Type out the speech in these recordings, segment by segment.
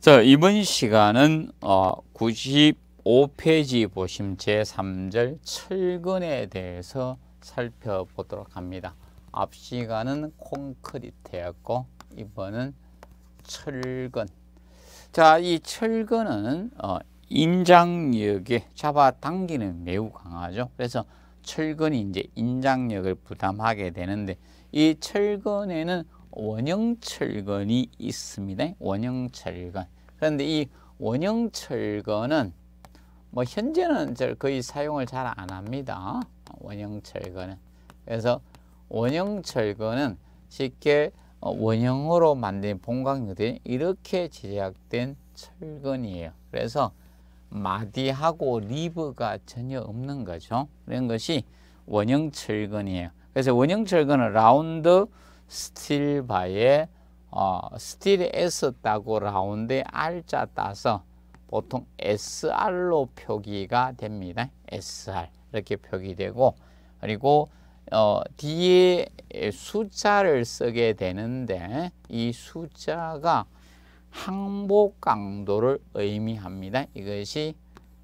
자, 이번 시간은 어, 95페이지 보시면 제3절 철근에 대해서 살펴보도록 합니다. 앞 시간은 콘크리트였고 이번은 철근. 자, 이 철근은 어, 인장력에 잡아당기는 매우 강하죠. 그래서 철근이 이제 인장력을 부담하게 되는데 이 철근에는 원형철근이 있습니다. 원형철근. 그런데 이 원형철근은 뭐 현재는 거의 사용을 잘 안 합니다. 원형철근은. 그래서 원형철근은 쉽게 어, 원형으로 만든 봉광유대 이렇게 제작된 철근이에요. 그래서 마디하고 리브가 전혀 없는 거죠. 이런 것이 원형철근이에요. 그래서 원형철근은 라운드 스틸 바에 어, 스틸에서 따고 라운드에 R자 따서 보통 SR로 표기가 됩니다. SR 이렇게 표기되고 그리고 어, 뒤에 숫자를 쓰게 되는데 이 숫자가 항복 강도를 의미합니다. 이것이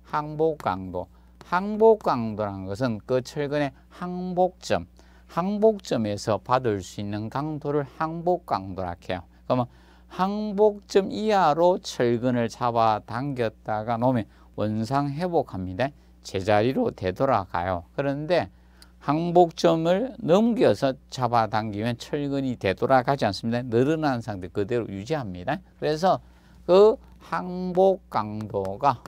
항복 강도. 항복 강도라는 것은 그 최근에 항복점 항복점에서 받을 수 있는 강도를 항복 강도라 해요. 그러면 항복점 이하로 철근을 잡아 당겼다가 놓으면 원상 회복합니다. 제자리로 되돌아가요. 그런데 항복점을 넘겨서 잡아당기면 철근이 되돌아가지 않습니다. 늘어난 상태 그대로 유지합니다. 그래서 그 항복 강도가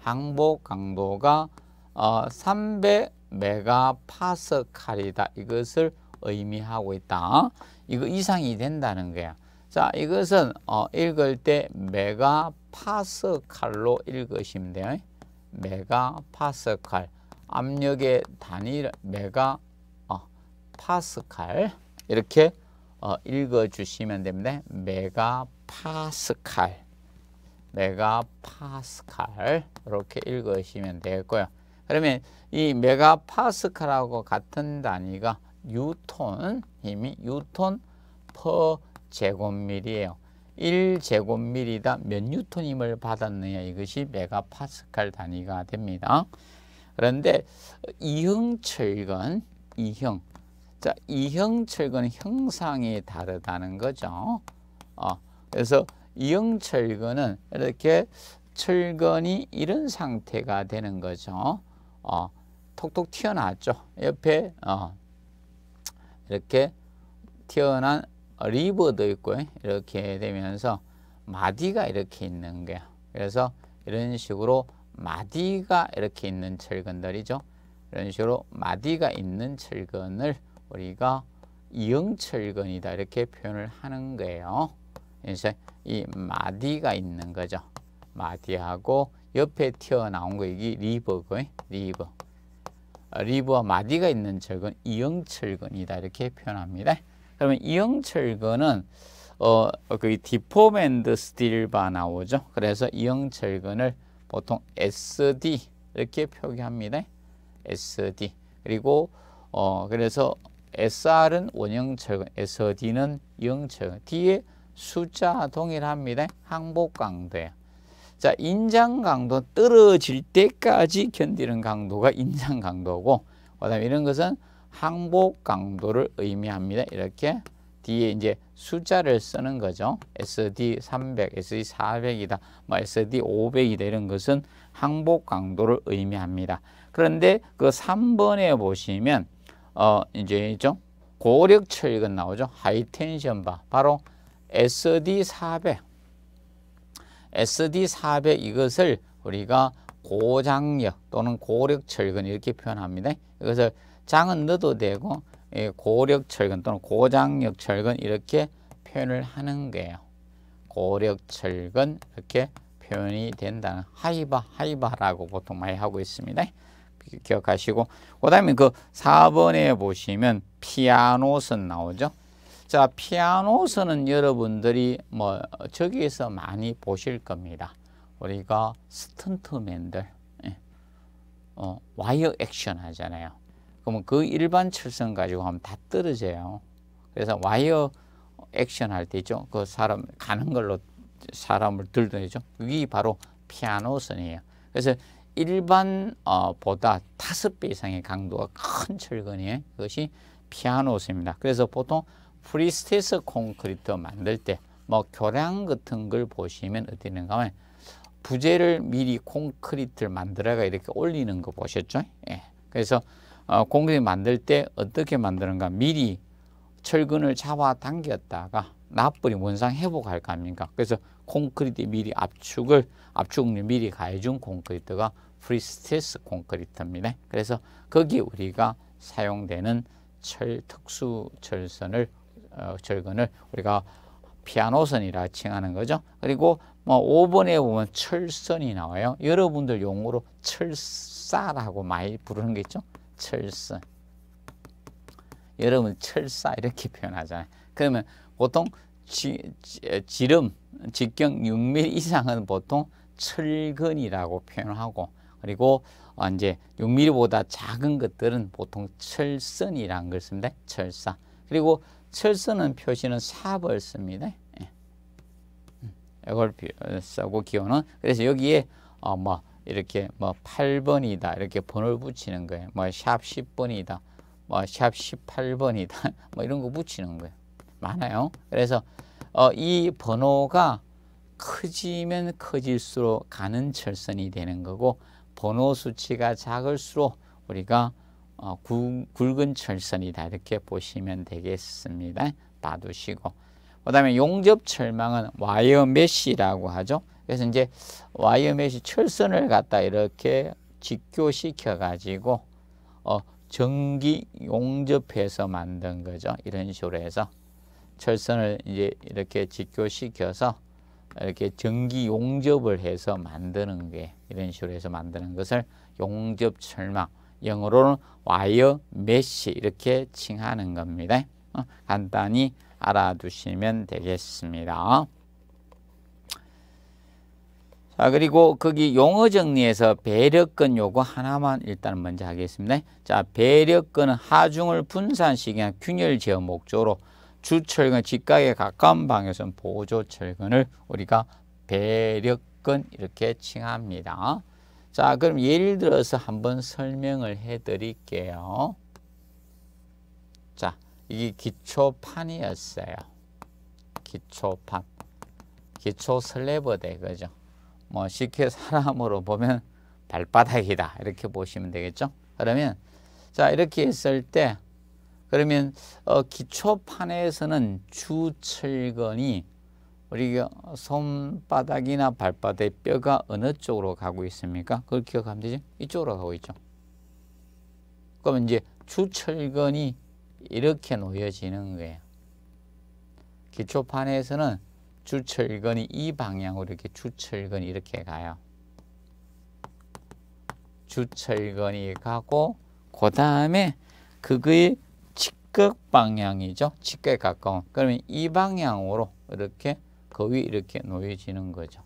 항복 강도가 어, 300 메가파스칼이다. 이것을 의미하고 있다. 이거 이상이 된다는 거야. 자, 이것은 어, 읽을 때 메가파스칼로 읽으시면 돼요. 메가파스칼. 압력의 단위 메가 어, 파스칼 이렇게 어, 읽어 주시면 됩니다. 메가 파스칼. 메가 파스칼 이렇게 읽으시면 되겠고요. 그러면 이 메가파스칼하고 같은 단위가 뉴톤, 이미 뉴톤 퍼 제곱밀이에요. 1제곱밀이다 몇 뉴턴임을 받았느냐 이것이 메가파스칼 단위가 됩니다. 그런데 이형철근, 이형. 자, 이형철근 형상이 다르다는 거죠. 어, 그래서 이형철근은 이렇게 철근이 이런 상태가 되는 거죠. 어, 톡톡 튀어나왔죠. 옆에 어, 이렇게 튀어난 리버도 있고 이렇게 되면서 마디가 이렇게 있는 거예요. 그래서 이런 식으로 마디가 이렇게 있는 철근들이죠. 이런 식으로 마디가 있는 철근을 우리가 이응철근이다 이렇게 표현을 하는 거예요. 그래서 이 마디가 있는 거죠. 마디하고 옆에 튀어나온 거 여기 리버고 리버. 아, 리버와 마디가 있는 철근 이형철근이다 이렇게 표현합니다. 그러면 이형철근은 어, 그 디포맨드 스틸바 나오죠. 그래서 이형철근을 보통 SD 이렇게 표기합니다. SD 그리고 어, 그래서 SR은 원형철근, SD는 이형철근 뒤에 숫자 동일합니다. 항복강대 자, 인장 강도 떨어질 때까지 견디는 강도가 인장 강도고 그다음에 이런 것은 항복 강도를 의미합니다. 이렇게 뒤에 이제 숫자를 쓰는 거죠. SD 300, SD 400이다, 뭐 SD 500이다 이런 것은 항복 강도를 의미합니다. 그런데 그 3번에 보시면 어 이제 좀 고력 철근 나오죠. 하이텐션 바 바로 SD 400 SD400 이것을 우리가 고장력 또는 고력 철근 이렇게 표현합니다. 이것을 장은 넣어도 되고 예, 고력 철근 또는 고장력 철근 이렇게 표현을 하는 거예요. 고력 철근 이렇게 표현이 된다는 하이바 하이바라고 보통 많이 하고 있습니다. 기억하시고 그다음에 그 4번에 보시면 피아노선 나오죠. 자, 피아노서는 여러분들이 뭐 저기에서 많이 보실 겁니다. 우리가 스턴트맨들, 예. 어, 와이어 액션 하잖아요. 그러면 그 일반 철선 가지고 하면 다 떨어져요. 그래서 와이어 액션 할때 있죠. 그 사람 가는 걸로 사람을 들더니죠. 그게 바로 피아노선이에요. 그래서 일반보다 어, 다섯 배 이상의 강도가 큰 철근이에요. 그것이 피아노선입니다. 그래서 보통 프리스테스 콘크리트 만들 때 뭐 교량 같은 걸 보시면 어땠는가 하면 부재를 미리 콘크리트를 만들어가 이렇게 올리는 거 보셨죠? 예. 그래서 어, 콘크리트 만들 때 어떻게 만드는가 미리 철근을 잡아당겼다가 납불이 원상 회복할 거아니까 그래서 콘크리트 미리 압축을 압축을 미리 가해준 콘크리트가 프리스테스 콘크리트입니다. 그래서 거기 우리가 사용되는 철 특수 철선을 어, 절근을 우리가 피아노선이라 칭하는 거죠. 그리고 뭐 5번에 보면 철선이 나와요. 여러분들 용어로 철사라고 많이 부르는 게 있죠. 철선. 여러분 철사 이렇게 표현하잖아요. 그러면 보통 지, 지, 름 직경 6mm 이상은 보통 철근이라고 표현하고 그리고 어, 이제 6mm보다 작은 것들은 보통 철선이라는 걸 씁니다. 철사. 그리고 철수는 표시는 샵을 씁니다. 예. 음, 이걸 쓰고 어, 기호는 그래서 여기에 어뭐 이렇게 뭐 8번이다 이렇게 번호를 붙이는 거예요. 뭐샵 10번이다. 뭐샵 18번이다. 뭐 이런 거 붙이는 거예요. 많아요. 그래서 어이 번호가 커지면 커질수록 가는 철선이 되는 거고 번호 수치가 작을수록 우리가 어, 굵, 굵은 철선이다 이렇게 보시면 되겠습니다. 봐두시고 그 다음에 용접 철망은 와이어 메시라고 하죠. 그래서 이제 와이어 메시 철선을 갖다 이렇게 직교시켜 가지고 어, 전기 용접해서 만든 거죠. 이런 식으로 해서 철선을 이제 이렇게 직교시켜서 이렇게 전기 용접을 해서 만드는 게 이런 식으로 해서 만드는 것을 용접 철망 영어로는 와이어 메시 이렇게 칭하는 겁니다. 어, 간단히 알아두시면 되겠습니다. 자, 그리고 거기 용어 정리에서 배려권 요거 하나만 일단 먼저 하겠습니다. 자, 배려권은 하중을 분산시키는 균열 제어 목적으로 주철근 직각에 가까운 방에서는 보조철근을 우리가 배려권 이렇게 칭합니다. 자, 그럼 예를 들어서 한번 설명을 해 드릴게요. 자, 이게 기초판이었어요. 기초판. 기초 슬래버대, 그죠? 뭐, 쉽게 사람으로 보면 발바닥이다. 이렇게 보시면 되겠죠? 그러면, 자, 이렇게 했을 때, 그러면, 어, 기초판에서는 주철근이 우리가 그 손바닥이나 발바닥의 뼈가 어느 쪽으로 가고 있습니까? 그걸 기억하면 되죠. 이쪽으로 가고 있죠. 그러면 이제 주철근이 이렇게 놓여지는 거예요. 기초판에서는 주철근이 이 방향으로 이렇게 주철근이 이렇게 가요. 주철근이 가고 그 다음에 그거의 직각 방향이죠. 직각에 가까운. 그러면 이 방향으로 이렇게 거의 이렇게 놓여지는 거죠.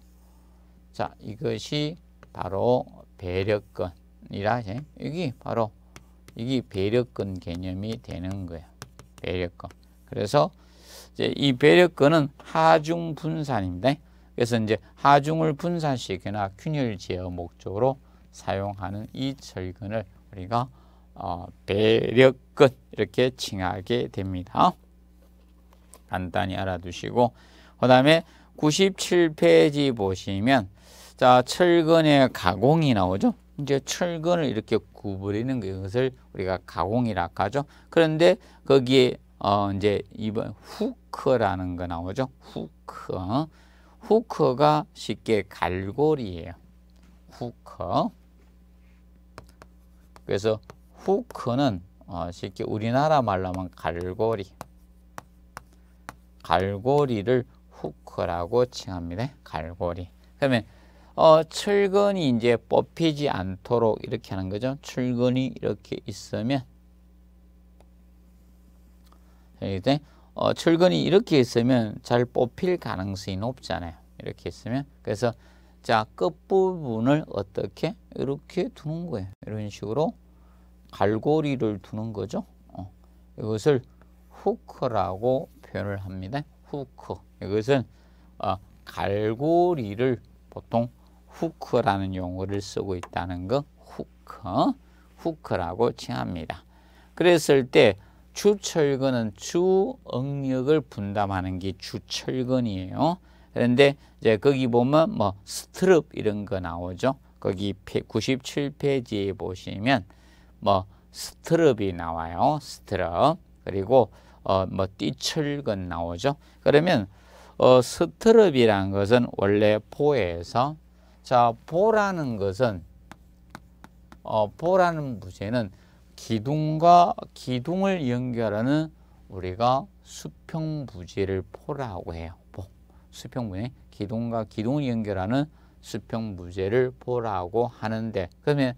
자, 이것이 바로 배려권이라 해. 여기 바로 이게 배려권 개념이 되는 거야. 배려권. 그래서 이제 이 배려권은 하중 분산입니다. 그래서 이제 하중을 분산시키거나 균열 제어 목적으로 사용하는 이 절근을 우리가 어, 배력끝 이렇게 칭하게 됩니다. 간단히 알아두시고 그 다음에 97페이지 보시면 자 철근의 가공이 나오죠. 이제 철근을 이렇게 구부리는 것을 우리가 가공이라 하죠. 그런데 거기에 어 이제 이번 후크라는 거 나오죠. 후크. 후크가 쉽게 갈고리예요. 후크. 그래서 후크는 어 쉽게 우리나라 말로 하면 갈고리. 갈고리를 후크라고 칭합니다. 갈고리. 그러면 어, 출근이 이제 뽑히지 않도록 이렇게 하는 거죠. 출근이 이렇게 있으면 이때 어, 출근이 이렇게 있으면 잘 뽑힐 가능성이 높잖아요. 이렇게 있으면 그래서 자 끝부분을 어떻게 이렇게 두는 거예요. 이런 식으로 갈고리를 두는 거죠. 어, 이것을 후크라고 표현을 합니다. 후크. 이것은 어, 갈고리를 보통 후크라는 용어를 쓰고 있다는 거 후크, 어? 후크라고 칭합니다. 그랬을 때 주철근은 주응력을 분담하는 게 주철근이에요. 그런데 이제 거기 보면 뭐 스트럽 이런 거 나오죠. 거기 97페이지에 보시면 뭐 스트럽이 나와요. 스트럽. 그리고 어뭐 띠철근 나오죠. 그러면 어, 스트럽이란 것은 원래 보에서 자 보라는 것은 어, 보라는 부재는 기둥과 기둥을 연결하는 우리가 수평 부재를 보라고 해요. 보. 수평 부재 기둥과 기둥을 연결하는 수평 부재를 보라고 하는데 그러면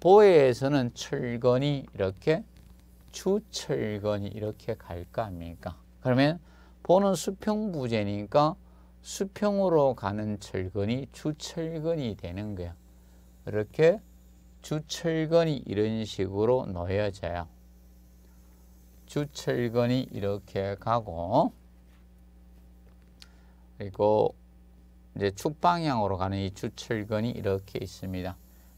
보에서는 철근이 이렇게 주철근이 이렇게 갈까 합니까? 그러면 보는 수평부재니까 수평으로 가는 철근이 주철근이 되는 거야. 이렇게 주철근이 이런 식으로 놓여져요. 주철근이 이렇게 가고 그리고 이제 축방향으로 가는 이 주철근이 이렇게 있습니다.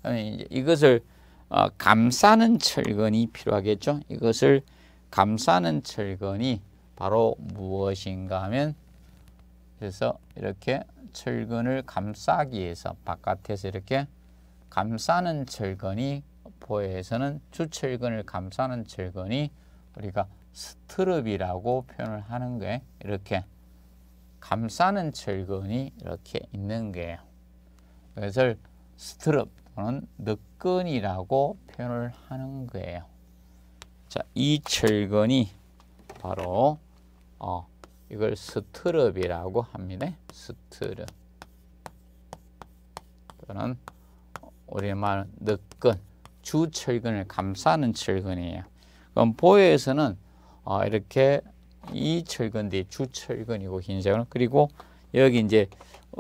이제 이것을 어, 감싸는 철근이 필요하겠죠. 이것을 감싸는 철근이 바로 무엇인가 하면 그래서 이렇게 철근을 감싸기 위해서 바깥에서 이렇게 감싸는 철근이 보에서는 주철근을 감싸는 철근이 우리가 스트럽이라고 표현을 하는 게 이렇게 감싸는 철근이 이렇게 있는 거예요. 그래서 스트럽 또는 늑근이라고 표현을 하는 거예요. 자, 이 철근이 바로 어, 이걸 스트럽이라고 합니다. 스트럽 또는 우리말 늦근 주철근을 감싸는 철근이에요. 그럼 보에서는 어, 이렇게 이 철근 뒤 주철근이고 흰색은 그리고 여기 이제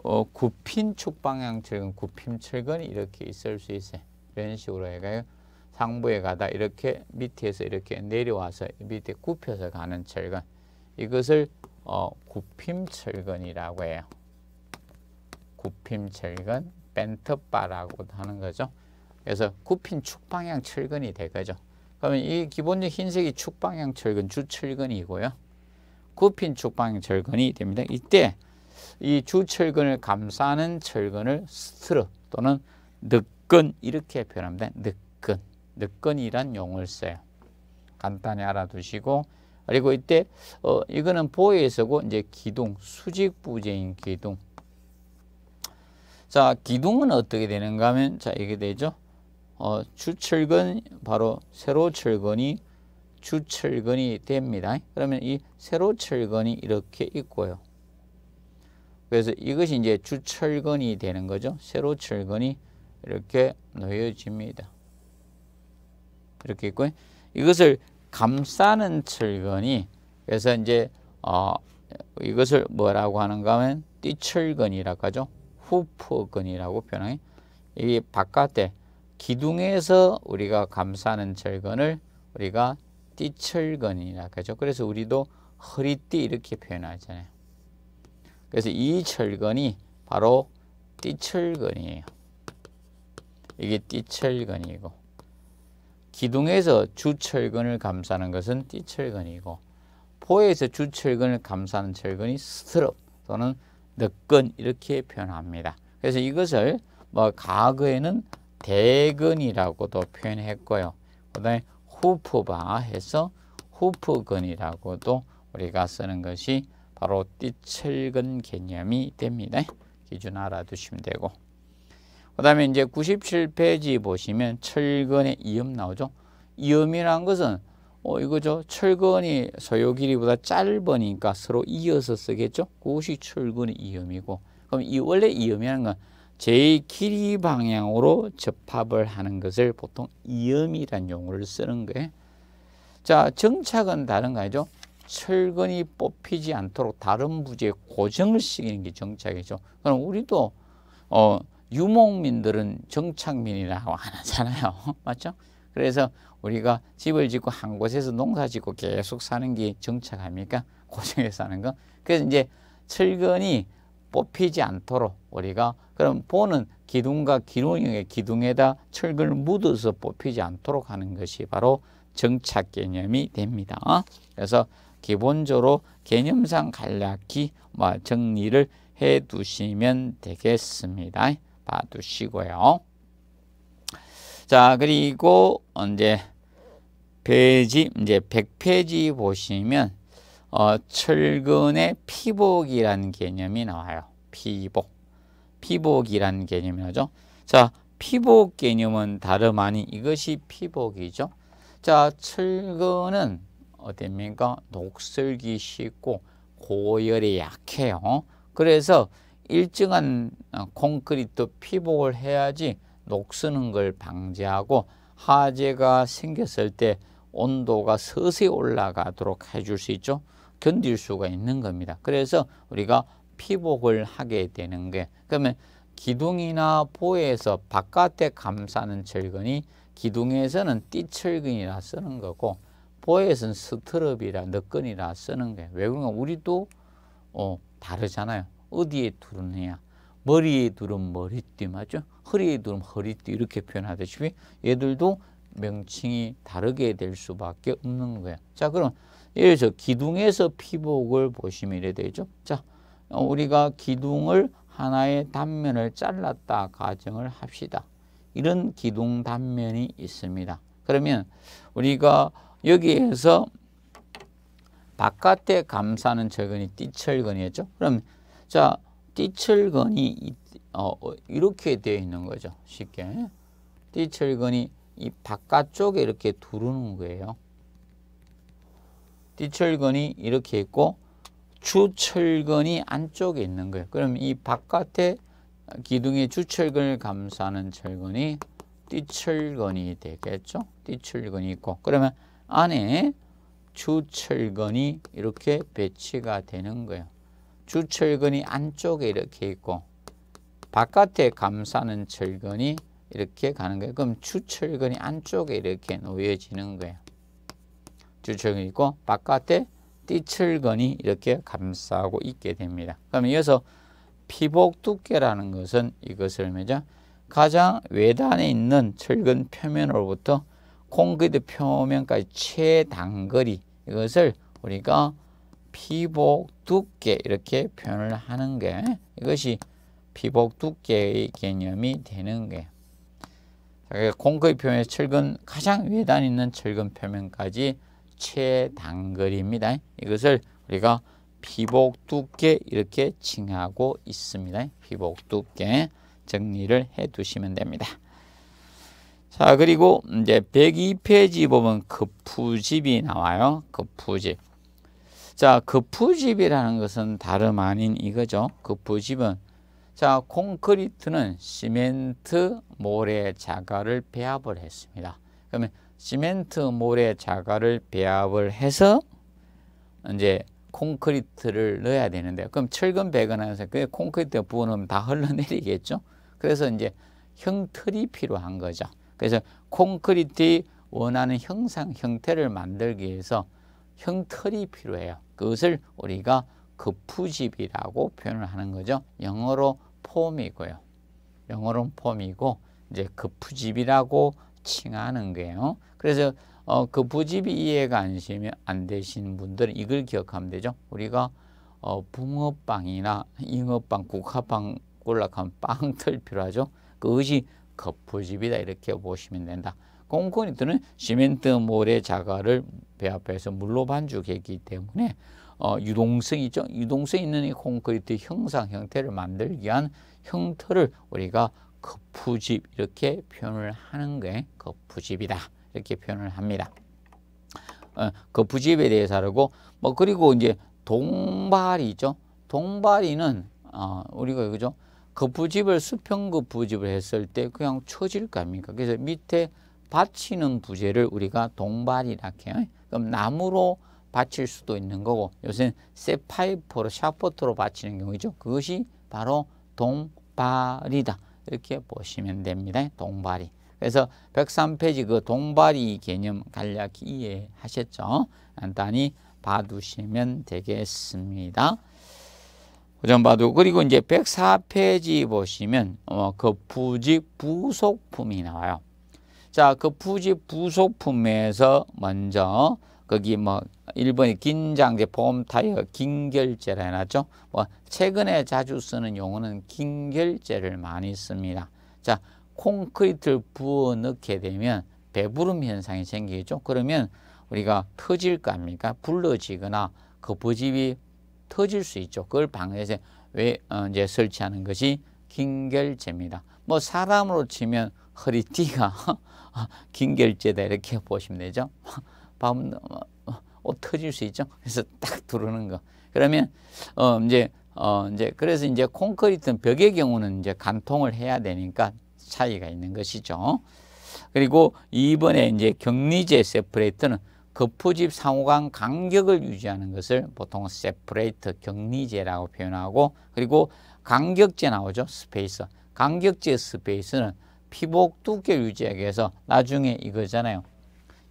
어, 구핀축 방향 철근, 구핀 철근이 이렇게 있을 수 있어요. 이런 식으로 해가 상부에 가다 이렇게 밑에서 이렇게 내려와서 밑에 굽혀서 가는 철근. 이것을 어, 굽힘철근이라고 해요. 굽힘철근, 벤트바라고 하는 거죠. 그래서 굽힌 축방향 철근이 되거죠. 그러면 이 기본적 흰색이 축방향 철근, 주철근이고요. 굽힌 축방향 철근이 됩니다. 이때 이 주철근을 감싸는 철근을 스트러 또는 늑근 이렇게 표현합니다. 늑근, 늑근이란 용어를 써요. 간단히 알아두시고 그리고 이때 어, 이거는 보에서고 이제 기둥, 수직 부재인 기둥. 자, 기둥은 어떻게 되는가 하면 자, 이게 되죠. 어, 주철근 바로 세로 철근이 주철근이 됩니다. 그러면 이 세로 철근이 이렇게 있고요. 그래서 이것이 이제 주철근이 되는 거죠. 세로 철근이 이렇게 놓여집니다. 이렇게 있고 이것을 감싸는 철근이 그래서 이제 어, 이것을 뭐라고 하는가 하면 띠철근이라고 하죠. 후퍼근이라고 표현해. 이 바깥에 기둥에서 우리가 감싸는 철근을 우리가 띠철근이라고 하죠. 그래서 우리도 허리띠 이렇게 표현하잖아요. 그래서 이 철근이 바로 띠철근이에요. 이게 띠철근이고 기둥에서 주철근을 감싸는 것은 띠철근이고 포에서 주철근을 감싸는 철근이 스트럽 또는 늑근 이렇게 표현합니다. 그래서 이것을 뭐 과거에는 대근이라고도 표현했고요. 그다음에 후프바 해서 후프근이라고도 우리가 쓰는 것이 바로 띠철근 개념이 됩니다. 기준 알아두시면 되고. 그 다음에 이제 97페이지 보시면 철근의 이음 나오죠. 이음이란 것은 어, 이거죠. 철근이 소요 길이보다 짧으니까 서로 이어서 쓰겠죠. 그것이 철근의 이음이고 그럼 이 원래 이음이라는 건제 길이 방향으로 접합을 하는 것을 보통 이음이란 용어를 쓰는 거예요. 자, 정착은 다른 거 아니죠. 철근이 뽑히지 않도록 다른 부지에 고정을 시키는 게 정착이죠. 그럼 우리도 어, 유목민들은 정착민이라고 안 하잖아요. 맞죠? 그래서 우리가 집을 짓고 한 곳에서 농사 짓고 계속 사는 게 정착 합니까? 고정에 사는 거. 그래서 이제 철근이 뽑히지 않도록 우리가 그럼 보는 기둥과 기둥의 기둥에다 철근을 묻어서 뽑히지 않도록 하는 것이 바로 정착 개념이 됩니다. 그래서 기본적으로 개념상 간략히 정리를 해 두시면 되겠습니다. 봐두시고요. 자 그리고 이제 페지 이제 100페이지 보시면 어, 철근의 피복이라는 개념이 나와요. 피복. 피복이라는 개념이 죠 자, 피복 개념은 다름 아닌 이것이 피복이죠. 자, 철근은 어딥니까? 녹슬기 쉽고 고열에 약해요. 그래서 일정한 어, 콘크리트 피복을 해야지 녹쓰는 걸 방지하고 화재가 생겼을 때 온도가 서서히 올라가도록 해줄 수 있죠. 견딜 수가 있는 겁니다. 그래서 우리가 피복을 하게 되는 게 그러면 기둥이나 보에서 바깥에 감싸는 철근이 기둥에서는 띠철근이라 쓰는 거고 보에서는 스트럽이라 너끈이라 쓰는 게 왜 그런가 우리도 어, 다르잖아요. 어디에 둘은 해야 머리에 두름 머리띠 맞죠? 허리에 두름 허리띠 이렇게 표현하듯이 얘들도 명칭이 다르게 될 수밖에 없는 거예자 그럼 예를 들어 기둥에서 피복을 보시면 이래 되죠. 자 어, 우리가 기둥을 하나의 단면을 잘랐다 가정을 합시다. 이런 기둥 단면이 있습니다. 그러면 우리가 여기에서 바깥에 감싸는 철근이 띠철근이었죠. 그럼 자, 띠철근이 어, 어, 이렇게 되어 있는 거죠. 쉽게. 띠철근이 이 바깥쪽에 이렇게 두르는 거예요. 띠철근이 이렇게 있고 주철근이 안쪽에 있는 거예요. 그럼 이 바깥에 기둥의 주철근을 감싸는 철근이 띠철근이 되겠죠. 띠철근이 있고 그러면 안에 주철근이 이렇게 배치가 되는 거예요. 주철근이 안쪽에 이렇게 있고 바깥에 감싸는 철근이 이렇게 가는 거예요. 그럼 주철근이 안쪽에 이렇게 놓여지는 거예요. 주철근이 있고 바깥에 띠철근이 이렇게 감싸고 있게 됩니다. 그럼 이어서 피복 두께라는 것은 이것을 매자 가장 외단에 있는 철근 표면으로부터 콘크리트 표면까지 최단거리 이것을 우리가 피복 두께 이렇게 표현을 하는 게 이것이 피복 두께의 개념이 되는 게공급의 표면에 철근 가장 외단 있는 철근 표면까지 최단거리입니다. 이것을 우리가 피복 두께 이렇게 칭하고 있습니다. 피복 두께 정리를 해 두시면 됩니다. 자 그리고 이제 102페이지 보면 거푸집이 나와요. 거푸집. 자, 거부집이라는 그 것은 다름 아닌 이거죠. 거푸집은 그 자, 콘크리트는 시멘트, 모래, 자갈을 배합을 했습니다. 그러면 시멘트, 모래, 자갈을 배합을 해서 이제 콘크리트를 넣어야 되는데 그럼 철근 배근하면서 그 콘크리트 부으면 다 흘러내리겠죠. 그래서 이제 형틀이 필요한 거죠. 그래서 콘크리트 원하는 형상, 형태를 만들기 위해서 형틀이 필요해요. 그것을 우리가 급부집이라고 표현을 하는 거죠. 영어로 폼이고요. 영어로 폼이고 이제 급부집이라고 칭하는 거예요. 그래서 어, 그 부집이 이해가 안, 되시면, 안 되시는 분들은 이걸 기억하면 되죠. 우리가 어, 붕어빵이나 잉어빵, 국화빵 골라가면 빵틀 필요하죠. 그것이 거푸집이다 이렇게 보시면 된다. 꼼꼼히 트는 시멘트 모래 자갈을 배 앞에서 물로 반죽했기 때문에 어, 유동성이 좀 유동성 있는 이 콘크리트 형상 형태를 만들기 위한 형태를 우리가 거푸집 이렇게 표현을 하는 게 거푸집이다 이렇게 표현을 합니다. 어, 거푸집에 대해서 알고 뭐 그리고 이제 동발이죠. 동발이는 어, 우리가 그죠 거푸집을 수평 거푸집을 했을 때 그냥 처질 겁니까? 그래서 밑에 받치는 부재를 우리가 동발이라 해요. 그럼 나무로 받칠 수도 있는 거고 요새는 세파이프로 샤프트로 받치는 경우죠. 그것이 바로 동발이다. 이렇게 보시면 됩니다. 동발이. 그래서 103페이지 그 동발이 개념 간략 이해하셨죠? 간단히 봐두시면 되겠습니다. 고정 봐도 그리고 이제 104페이지 보시면 어, 그 부직 부속품이 나와요. 자, 그 부지 부속품에서 먼저 거기 뭐 일본의 긴장제, 보험 타이어, 긴결제라 해놨죠. 뭐 최근에 자주 쓰는 용어는 긴결제를 많이 씁니다. 자, 콘크리트를 부어 넣게 되면 배부름 현상이 생기죠. 겠 그러면 우리가 터질거아닙니까 불러지거나 그 부집이 터질 수 있죠. 그걸 방해해서 왜 어, 이제 설치하는 것이 긴결제입니다. 뭐 사람으로 치면 허리띠가 아, 긴 결제다 이렇게 보시면 되죠. 밤 어, 어, 터질 수 있죠. 그래서 딱 두르는 거. 그러면 어, 이제 어, 이제 그래서 이제 콘크리트 벽의 경우는 이제 간통을 해야 되니까 차이가 있는 것이죠. 그리고 이번에 이제 격리제 세프레이트는 거푸집 상호간 간격을 유지하는 것을 보통 세프레이트 격리제라고 표현하고 그리고 간격제 나오죠 스페이스 간격제 스페이스는 피복 두께 유지하기 위해서 나중에 이거잖아요.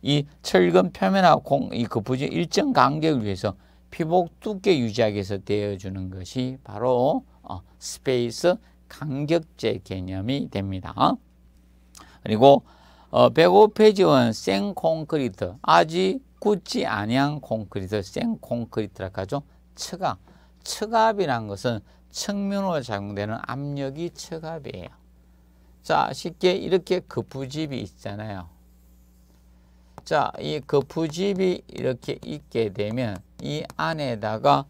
이 철근 표면하고 공, 이 거푸지 그 일정 간격을 위해서 피복 두께 유지하기 위해서 되어주는 것이 바로 어, 스페이스 간격제 개념이 됩니다. 그리고 어, 105페이지원 생콘크리트 아직 굳지 아니한 콘크리트 생콘크리트라 하죠. 측압. 측압이란 것은 측면으로 작용되는 압력이 측압이에요. 자, 쉽게 이렇게 거푸집이 있잖아요. 자, 이 거푸집이 이렇게 있게 되면 이 안에다가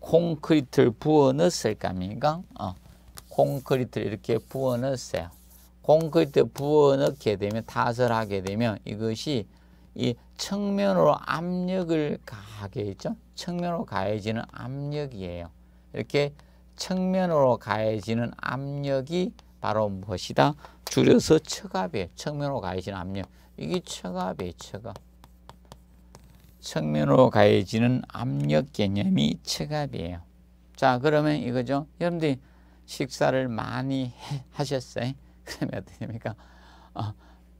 콘크리트를 부어 넣었을 겁니까? 어, 콘크리트를 이렇게 부어 넣었어요. 콘크리트 부어 넣게 되면 타설하게 되면 이것이 이 측면으로 압력을 가하겠죠. 측면으로 가해지는 압력이에요. 이렇게 측면으로 가해지는 압력이 바로 무엇이다? 줄여서 처갑이에요. 측면으로 가해지는 압력. 이게 처갑이에요. 처갑. 측면으로 가해지는 압력 개념이 처갑이에요. 자 그러면 이거죠. 여러분들이 식사를 많이 하셨어요. 그러면 어떻게 됩니까? 어,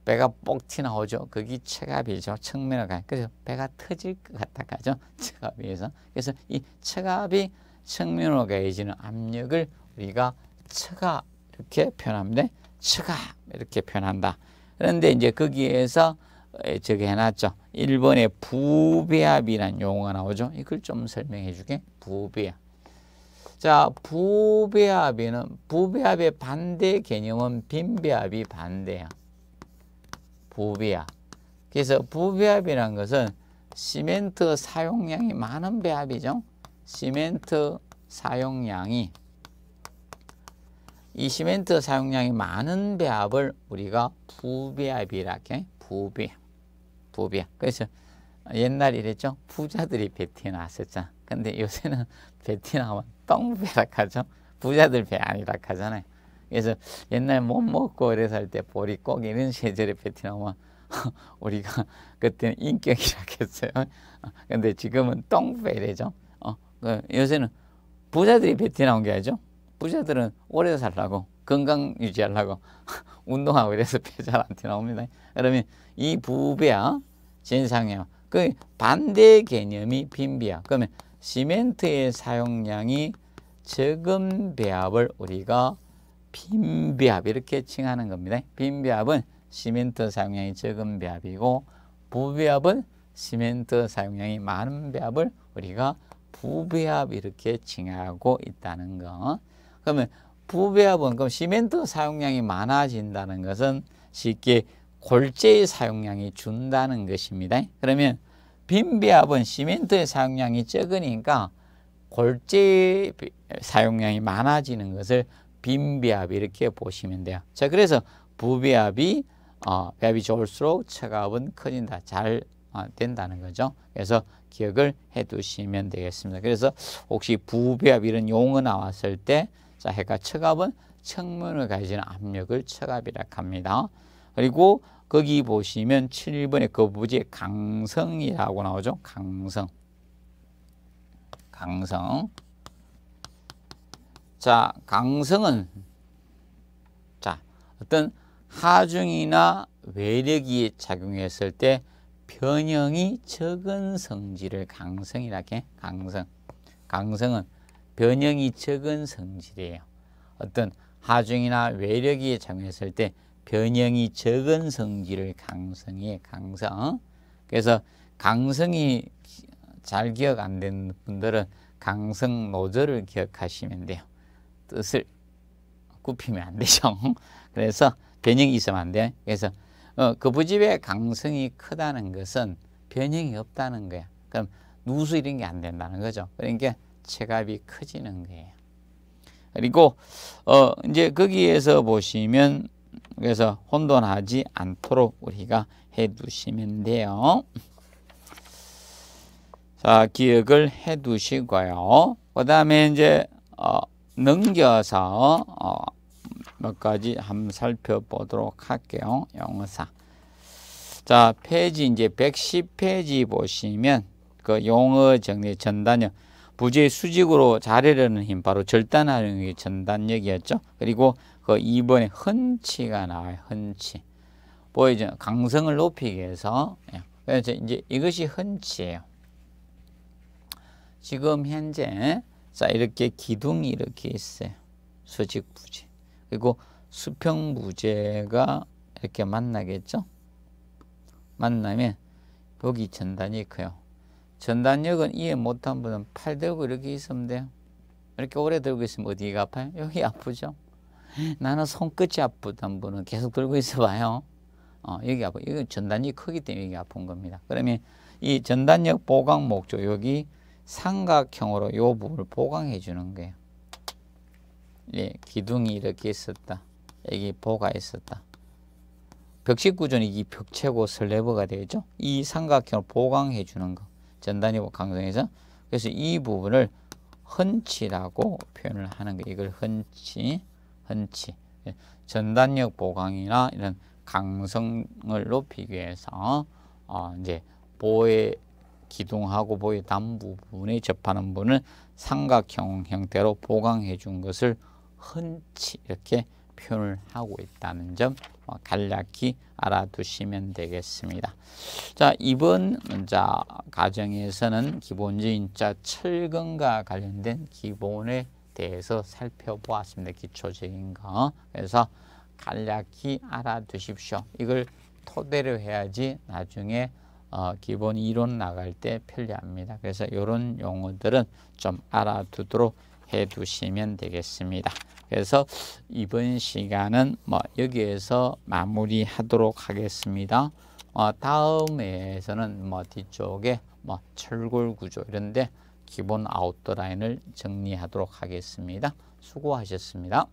배가 뻑 튀나오죠. 그게 체갑이죠. 측면을 가. 그래서 배가 터질 것 같다 가죠. 체갑에서. 그래서 이 체갑이 측면으로 가해지는 압력을 우리가 체가 이렇게 표현하면 츠가 이렇게 표현한다. 그런데 이제 거기에서 저기 해놨죠. 1번에 부배합이라는 용어가 나오죠. 이걸 좀 설명해 주게. 부배합. 자, 부배합에는 부배합의 반대 개념은 빈배합이 반대야. 부배합. 그래서 부배합이란 것은 시멘트 사용량이 많은 배합이죠. 시멘트 사용량이 이 시멘트 사용량이 많은 배합을 우리가 부배합이라 해. 부배 부배합. 그래서 옛날 이랬죠. 부자들이 배티 나왔었잖아. 근데 요새는 배티 나오면 똥배락 하죠. 부자들 배 아니라 하잖아요. 그래서 옛날 못 먹고 이래서 할때 보리 꼭 이런 시절에 배티 나오면 우리가 그때는 인격이라 했어요. 근데 지금은 똥배래죠. 어, 그 요새는 부자들이 배티 나온 게 아니죠. 부자들은 오래 살라고 건강 유지하려고 운동하고 이래서 배잘안튀나옵니다 그러면 이 부배와 진상이와 그 반대 개념이 빈배합. 그러면 시멘트의 사용량이 적은 배합을 우리가 빈배합 이렇게 칭하는 겁니다. 빈배합은 시멘트 사용량이 적은 배합이고 부배합은 시멘트 사용량이 많은 배합을 우리가 부배합 이렇게 칭하고 있다는 거. 그러면 부배합은 그럼 시멘트 사용량이 많아진다는 것은 쉽게 골재의 사용량이 준다는 것입니다. 그러면 빈 배합은 시멘트의 사용량이 적으니까 골재의 사용량이 많아지는 것을 빈 배합 이렇게 보시면 돼요. 자, 그래서 부배합이 어, 배합이 좋을수록 처갑은 커진다. 잘 어, 된다는 거죠. 그래서 기억을 해 두시면 되겠습니다. 그래서 혹시 부배합 이런 용어 나왔을 때 자, 해가 처갑은 청문을 가지는 압력을 처갑이라 합니다. 그리고 거기 보시면 7번에 그 부지에 강성이라고 나오죠. 강성. 강성. 자, 강성은 자, 어떤 하중이나 외력이 작용했을 때 변형이 적은 성질을 강성이라 해. 강성. 강성은 변형 이척은 성질이에요. 어떤 하중이나 외력이 작용했을 때 변형이 적은 성질을 강성이에 강성. 그래서 강성이 잘 기억 안 되는 분들은 강성 노조를 기억하시면 돼요. 뜻을 굽히면 안 되죠. 그래서 변형이 있으면 안 돼. 그래서 거부집의 어, 그 강성이 크다는 것은 변형이 없다는 거야. 그럼 누수 이런 게 안 된다는 거죠. 그러니까 체갑이 커지는 거예요. 그리고 어 이제 거기에서 보시면 그래서 혼돈하지 않도록 우리가 해 두시면 돼요. 자, 기억을 해 두시고요. 그다음에 이제 어 넘겨서 어몇 가지 한번 살펴보도록 할게요. 영어사. 자, 페이지 이제 110페이지 보시면 그 용어 정리 전단형 부재의 수직으로 자르려는 힘, 바로 절단하는 게 전단력이었죠. 그리고 그 2번에 흔치가 나와요. 흔치. 보이죠? 강성을 높이기 위해서. 예. 그래서 이제 이것이 흔치예요. 지금 현재 자 이렇게 기둥이 이렇게 있어요. 수직 부재. 그리고 수평 부재가 이렇게 만나겠죠? 만나면 여기 전단이 커요. 전단력은 이해 못한 분은 팔 들고 이렇게 있으면 돼요. 이렇게 오래 들고 있으면 어디가 아파요? 여기 아프죠? 나는 손끝이 아프던 분은 계속 들고 있어봐요. 어, 여기 아파. 이건 전단력이 크기 때문에 여기 아픈 겁니다. 그러면 이 전단력 보강 목조 여기 삼각형으로 이 부분을 보강해 주는 거예요. 예, 기둥이 이렇게 있었다. 여기 보가 있었다. 벽식 구조는 이 벽체고 슬래브가 되죠. 이 삼각형을 보강해 주는 거. 전단위복 강성에서 그래서 이 부분을 헌치라고 표현을 하는 거예요. 이걸 헌치, 헌치. 전단력 보강이나 이런 강성을 높이기 위해서 어, 이제 보의 기둥하고 보의 담 부분에 접하는 부분을 삼각형 형태로 보강해 준 것을 헌치 이렇게 표현을 하고 있다는 점 어, 간략히 알아두시면 되겠습니다. 자, 이번 자 과정에서는 기본적인 자 철근과 관련된 기본에 대해서 살펴보았습니다. 기초적인 거. 그래서 간략히 알아두십시오. 이걸 토대로 해야지 나중에 어, 기본 이론 나갈 때 편리합니다. 그래서 이런 용어들은 좀 알아두도록 해두시면 되겠습니다. 그래서 이번 시간은 뭐 여기에서 마무리하도록 하겠습니다. 어, 다음에서는 뭐 뒤쪽에 뭐 철골 구조 이런데 기본 아웃라인을 정리하도록 하겠습니다. 수고하셨습니다.